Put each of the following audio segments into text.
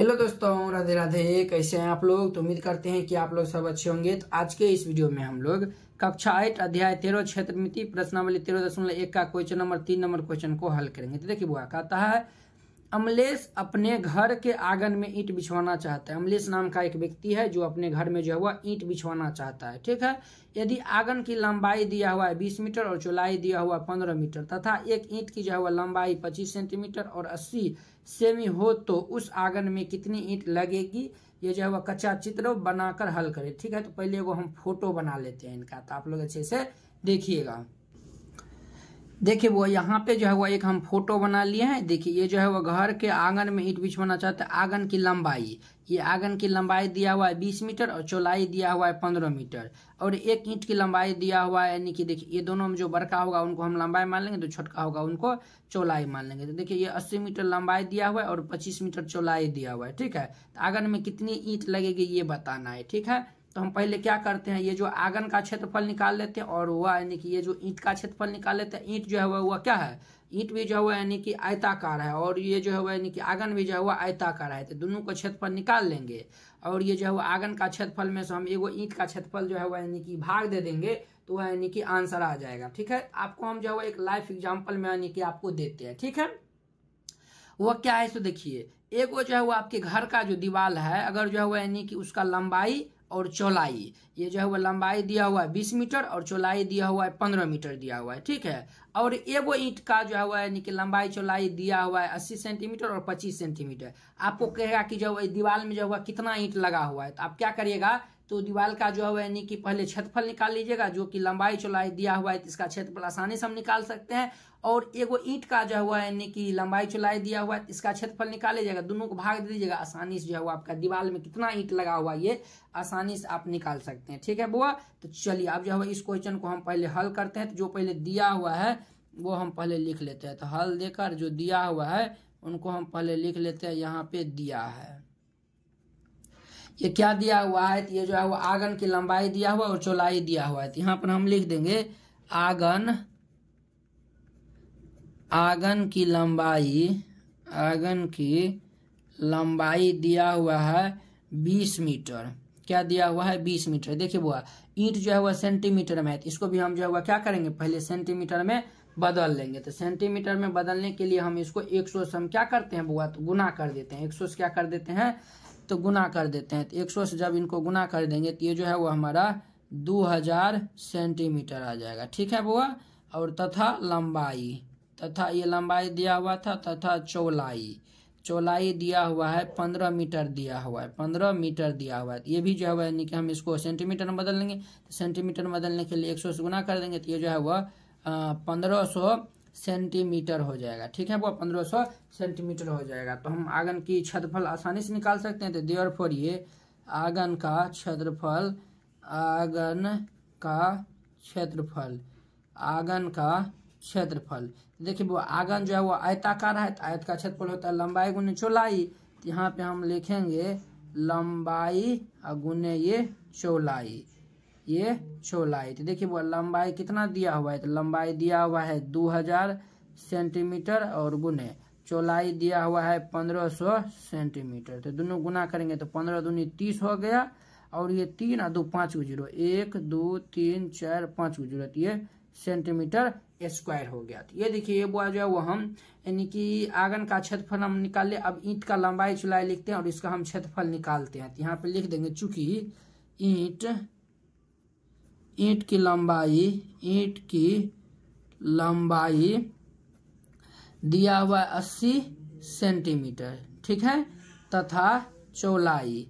hello दोस्तों राधे राधे कैसे हैं आप लोग तो उम्मीद करते हैं कि आप लोग सब अच्छे होंगे तो आज के इस वीडियो में हम लोग कक्षा आठ अध्याय तेरह क्षेत्र मिति प्रश्नावली तेरह दशमलव एक का क्वेश्चन नंबर तीन नंबर क्वेश्चन को हल करेंगे तो देखिए बुआ कहता है अमलेश अपने घर के आंगन में ईंट बिछवाना चाहता है अमलेश नाम का एक व्यक्ति है जो अपने घर में जो है वह ईंट बिछवाना चाहता है ठीक है यदि आंगन की लंबाई दिया हुआ है बीस मीटर और चौलाई दिया हुआ है पंद्रह मीटर तथा एक ईंट की जो है वह लंबाई पच्चीस सेंटीमीटर और अस्सी सेमी हो तो उस आंगन में कितनी ईंट लगेगी ये जो है वह कच्चा चित्र बनाकर हल करें ठीक है तो पहले वो हम फोटो बना लेते हैं इनका तो आप लोग अच्छे से देखिएगा देखिए वो यहाँ पे जो है वो एक हम फोटो बना लिए हैं देखिए ये जो है वो घर के आंगन में ईट बीच बना चाहते हैं आंगन की लंबाई ये आंगन की लंबाई दिया हुआ है बीस मीटर और चौलाई दिया हुआ है पंद्रह मीटर और एक ईंट की लंबाई दिया हुआ है यानी कि देखिए ये दोनों में जो बड़का होगा उनको हम लंबाई मान लेंगे तो छोटका होगा उनको चौलाई मान लेंगे तो देखिये ये अस्सी मीटर लंबाई दिया हुआ है और पच्चीस मीटर चौलाई दिया हुआ है ठीक है तो आंगन में कितनी ईंट लगेगी ये बताना है ठीक है तो हम पहले क्या करते हैं ये जो आंगन का क्षेत्रफल निकाल लेते हैं और वह यानी कि ये जो ईंट का क्षेत्रफल निकाल लेते हैं ईंट जो है वह हुआ क्या है ईंट भी जो है यानी कि आयताकार है और ये जो है वह यानी कि आंगन भी जो है वह आयताकार है तो दोनों का क्षेत्रफल निकाल लेंगे और ये जो है वह आंगन का क्षेत्रफल में से हम एगो ईंट का क्षेत्रफल जो है वह यानी कि भाग दे देंगे तो वह यानी कि आंसर आ जाएगा ठीक है आपको हम जो है एक लाइफ एग्जाम्पल में यानी कि आपको देते हैं ठीक है वह क्या है सो देखिए एक वो जो है वो आपके घर का जो दीवाल है अगर जो है वो यानी कि उसका लंबाई और चौलाई ये जो है वो लंबाई दिया हुआ है बीस मीटर और चौलाई दिया हुआ है पंद्रह मीटर दिया हुआ है ठीक है और एगो ईंट का जो है हुआ यानी कि लंबाई चौलाई दिया हुआ है अस्सी सेंटीमीटर और पच्चीस सेंटीमीटर आपको कहेगा कि जो दीवार में जो हुआ कितना ईंट लगा हुआ है तो आप क्या करिएगा तो दीवार का जो है यानी कि पहले क्षेत्रफल निकाल लीजिएगा जो कि लंबाई चौड़ाई दिया हुआ है तो इसका क्षेत्रफल आसानी से हम निकाल सकते हैं और एगो ईंट का जो हुआ यानी कि लंबाई चौलाई दिया हुआ है इसका क्षेत्रफल निकाल लीजिएगा दोनों को भाग दे दीजिएगा आसानी से जो है वो आपका दीवार में कितना ईंट लगा हुआ ये आसानी से आप निकाल सकते हैं ठीक है बुआ तो चलिए अब जो है इस क्वेश्चन को हम पहले हल करते हैं तो जो पहले दिया हुआ है वो हम पहले लिख लेते हैं तो हल देकर जो दिया हुआ है उनको हम पहले लिख लेते हैं यहाँ पे दिया है ये क्या दिया हुआ है ये जो है वो आंगन की लंबाई दिया हुआ और चौलाई दिया हुआ है तो यहाँ पर हम लिख देंगे आंगन आंगन की लंबाई आंगन की लंबाई दिया हुआ है बीस मीटर क्या दिया हुआ है बीस मीटर देखिए बुआ ईंट जो है वह सेंटीमीटर में है तो इसको भी हम जो है वह क्या करेंगे पहले सेंटीमीटर में बदल लेंगे तो सेंटीमीटर में बदलने के लिए हम इसको एक सौ से हम क्या करते हैं बुआ तो गुना कर देते हैं एक सौ से क्या कर देते हैं तो गुना कर देते हैं तो एक सौ से जब इनको गुना कर देंगे तो ये जो है वो हमारा दो हजार सेंटीमीटर आ जाएगा ठीक है बुआ और तथा लंबाई तथा ये लंबाई दिया हुआ था तथा चौलाई चौलाई दिया हुआ है पंद्रह मीटर दिया हुआ है पंद्रह मीटर दिया हुआ है ये भी जो है यानी कि हम इसको सेंटीमीटर में बदल लेंगे तो सेंटीमीटर में बदलने के लिए एक सौ से गुना कर देंगे तो ये जो है वह पंद्रह सौ सेंटीमीटर हो जाएगा ठीक है वो 1500 सेंटीमीटर हो जाएगा तो हम आंगन की क्षेत्रफल आसानी से निकाल सकते हैं तो देवर फोर ये आंगन का क्षेत्रफल आंगन का क्षेत्रफल आंगन का क्षेत्रफल देखिए वो आंगन जो है वो आयताकार है तो आयत का क्षेत्रफल होता है लंबाई गुने चौलाई यहाँ पे हम लिखेंगे लंबाई गुने ये चौलाई ये छोलाई तो देखिए वो लंबाई कितना दिया हुआ है तो लंबाई दिया हुआ है दो हजार सेंटीमीटर और गुने चौलाई दिया हुआ है पंद्रह सौ सेंटीमीटर तो दोनों गुना करेंगे तो पंद्रह दूनी 30 हो गया और ये तीन और दो पाँच को जीरो एक दो तीन चार पाँच को जीरो तो ये सेंटीमीटर स्क्वायर हो गया तो ये देखिए ये बुआ जो है वो हम यानी कि आंगन का क्षेत्रफल हम निकाले अब ईंट का लंबाई चुलाई लिखते हैं और इसका हम क्षेत्रफल निकालते हैं तो यहाँ पे लिख देंगे चूंकि ईंट ईंट की लंबाई ईंट की लंबाई दिया हुआ अस्सी सेंटीमीटर ठीक है तथा चौलाई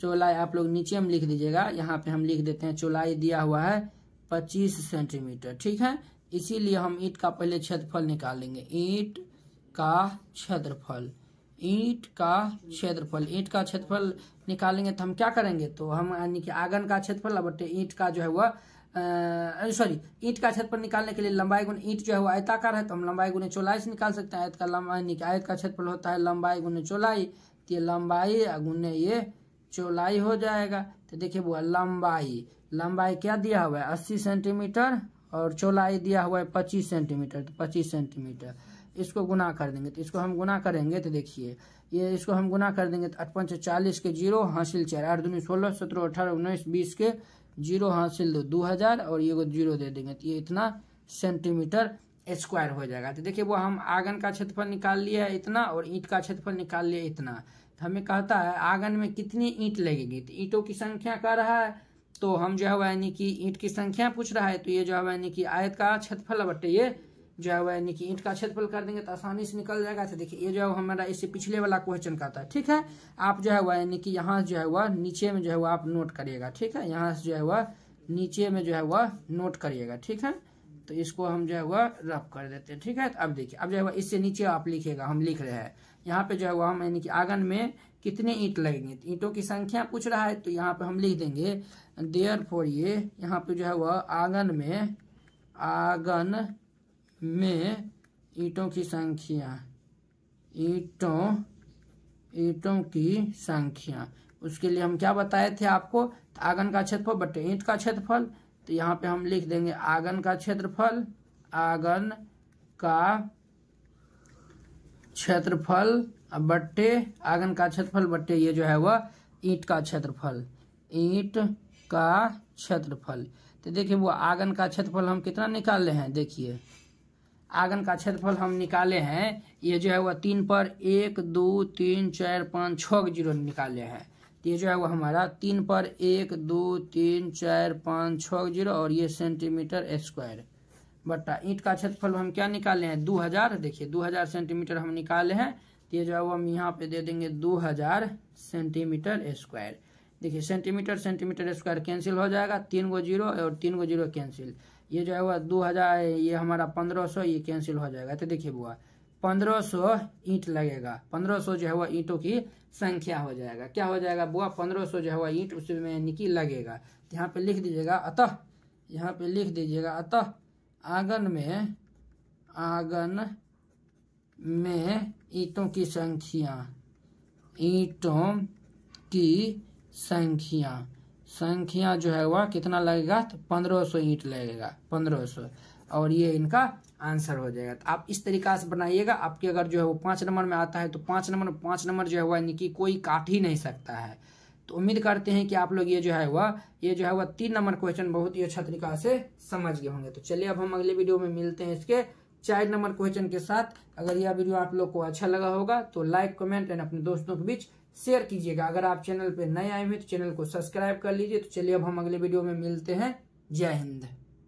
चौलाई आप लोग नीचे हम लिख दीजिएगा यहाँ पे हम लिख देते हैं चौलाई दिया हुआ है पच्चीस सेंटीमीटर ठीक है इसीलिए हम ईंट का पहले क्षेत्रफल निकालेंगे ईंट का क्षेत्रफल ईंट का क्षेत्रफल ईंट का क्षेत्रफल निकालेंगे तो हम क्या करेंगे तो हम यानी कि आंगन का क्षेत्रफल बटे ईंट का जो है वह सॉरी ईंट का क्षेत्रफल निकालने के लिए लंबाई गुण ईंट जो है वो आयताकार है तो हम लंबाई गुने चौलाई से निकाल सकते हैं आयत का लंबाई आयत का क्षेत्रफल होता है लंबाई गुने चौलाई तो ये लंबाई गुने ये चौलाई हो जाएगा तो देखिए वो लंबाई लंबाई क्या दिया हुआ है अस्सी सेंटीमीटर और चौलाई दिया हुआ है पच्चीस सेंटीमीटर तो पच्चीस सेंटीमीटर इसको गुना कर देंगे तो इसको हम गुना करेंगे तो देखिए ये इसको हम गुना कर देंगे तो अठपन चालीस के जीरो हासिल चार आठ दूनी सोलह सत्रह अठारह उन्नीस बीस के जीरो हासिल तो दो दो हज़ार और ये को जीरो दे देंगे तो ये इतना सेंटीमीटर स्क्वायर हो जाएगा तो देखिए वो हम आंगन का क्षेत्रफल निकाल लिया इतना और ईंट का क्षेत्रफल निकाल लिया इतना तो हमें कहता है आंगन में कितनी ईंट लगेगी तो ईंटों की संख्या कह रहा है तो हम जो है यानी कि ईंट की संख्या पूछ रहा है तो ये जो है यानी कि आयत का क्षेत्रफल बटे ये जो है वह यानी कि ईंट का क्षेत्रफल कर देंगे तो आसानी से निकल जाएगा तो देखिए ये जो है हमारा इससे पिछले वाला क्वेश्चन का था ठीक है आप जो है वह यानी कि यहाँ जो है वह नीचे में जो है वह आप नोट करिएगा ठीक है यहाँ से जो है वह नीचे में जो है वह नोट करिएगा ठीक है तो इसको हम जो है वह रफ कर देते हैं ठीक है अब देखिए अब जो है इससे नीचे आप लिखिएगा हम लिख रहे हैं यहाँ पे जो है वह हम यानी कि आंगन में कितने ईंट लगेंगे ईंटों की संख्या पूछ रहा है तो यहाँ पे हम लिख देंगे देयर फॉर ये यहाँ पे जो है वह आंगन में आंगन में ईटों की संख्या ईटों ईटों की संख्या उसके लिए हम क्या बताए थे आपको आगन का क्षेत्रफल बटे ईंट का क्षेत्रफल तो यहाँ पे हम लिख देंगे आंगन का क्षेत्रफल आगन का क्षेत्रफल बट्टे आंगन का क्षेत्रफल बट्टे ये जो है वह ईंट का क्षेत्रफल ईंट का क्षेत्रफल तो देखिए वो आंगन का क्षेत्रफल हम कितना निकाल रहे हैं देखिए आंगन का क्षेत्रफल हम निकाले हैं ये जो है वह तीन पर एक दो तीन चार पाँच छः जीरो निकाले हैं तो ये जो है वो हमारा तीन पर एक दो तीन चार पाँच छः जीरो और ये सेंटीमीटर स्क्वायर बट्टा ईंट का क्षेत्रफल हम क्या निकाले हैं दो हजार देखिए दो हजार सेंटीमीटर हम निकाले हैं तो ये जो है वो हम यहाँ पे दे देंगे दो हजार सेंटीमीटर स्क्वायर देखिए सेंटीमीटर सेंटीमीटर स्क्वायर कैंसिल हो जाएगा तीन गो जीरो और तीन गो जीरो कैंसिल ये जो है वह दो हज़ार ये हमारा पंद्रह सौ ये कैंसिल हो जाएगा तो देखिए बुआ पंद्रह सौ ईंट लगेगा पंद्रह सौ जो है वह ईंटों की संख्या हो जाएगा क्या हो जाएगा बुआ पंद्रह सौ जो है वह ईंट उसमें निकी लगेगा यहाँ पे लिख दीजिएगा अतः यहाँ पे लिख दीजिएगा अतः आंगन में आंगन में ईंटों की संख्या ईंटों की संख्या संख्या जो है वह कितना लगेगा तो पंद्रह सौ ईट लगेगा पंद्रह सौ और ये इनका आंसर हो जाएगा तो आप इस तरीका से बनाइएगा आपके अगर जो है वो पाँच नंबर में आता है तो पाँच नंबर पाँच नंबर जो है वह यानी कि कोई काट ही नहीं सकता है तो उम्मीद करते हैं कि आप लोग ये जो है वह ये जो है वह तीन नंबर क्वेश्चन बहुत ही अच्छा तरीका से समझ गए होंगे तो चलिए अब हम अगले वीडियो में मिलते हैं इसके चार नंबर क्वेश्चन के साथ अगर यह वीडियो आप लोग को अच्छा लगा होगा तो लाइक कमेंट एंड अपने दोस्तों के बीच शेयर कीजिएगा अगर आप चैनल पर नए आए हुए तो चैनल को सब्सक्राइब कर लीजिए तो चलिए अब हम अगले वीडियो में मिलते हैं जय हिंद